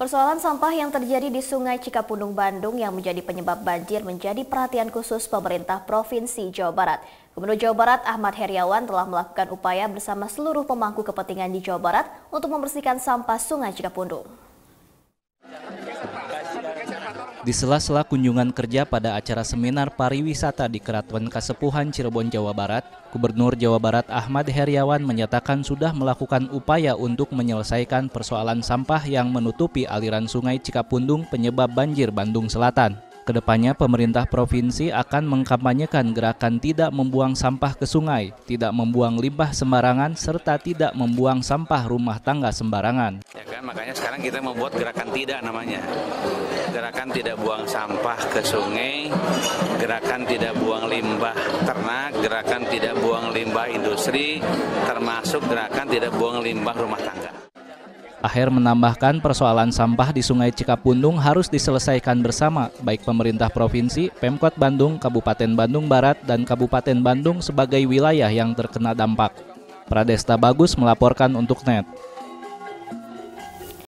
Persoalan sampah yang terjadi di Sungai Cikapundung, Bandung yang menjadi penyebab banjir menjadi perhatian khusus pemerintah Provinsi Jawa Barat. Gubernur Jawa Barat Ahmad Heriawan telah melakukan upaya bersama seluruh pemangku kepentingan di Jawa Barat untuk membersihkan sampah Sungai Cikapundung. Di sela-sela kunjungan kerja pada acara seminar pariwisata di Keraton Kasepuhan Cirebon, Jawa Barat, Gubernur Jawa Barat Ahmad Heriawan menyatakan sudah melakukan upaya untuk menyelesaikan persoalan sampah yang menutupi aliran sungai Cikapundung penyebab banjir Bandung Selatan. Kedepannya pemerintah provinsi akan mengkampanyekan gerakan tidak membuang sampah ke sungai, tidak membuang limbah sembarangan, serta tidak membuang sampah rumah tangga sembarangan. Ya kan, makanya sekarang kita membuat gerakan tidak namanya gerakan tidak buang sampah ke sungai, gerakan tidak buang limbah ternak, gerakan tidak buang limbah industri, termasuk gerakan tidak buang limbah rumah tangga. Akhir menambahkan persoalan sampah di Sungai Cikapundung harus diselesaikan bersama, baik pemerintah provinsi, Pemkot Bandung, Kabupaten Bandung Barat, dan Kabupaten Bandung sebagai wilayah yang terkena dampak. Pradesta Bagus melaporkan untuk NET.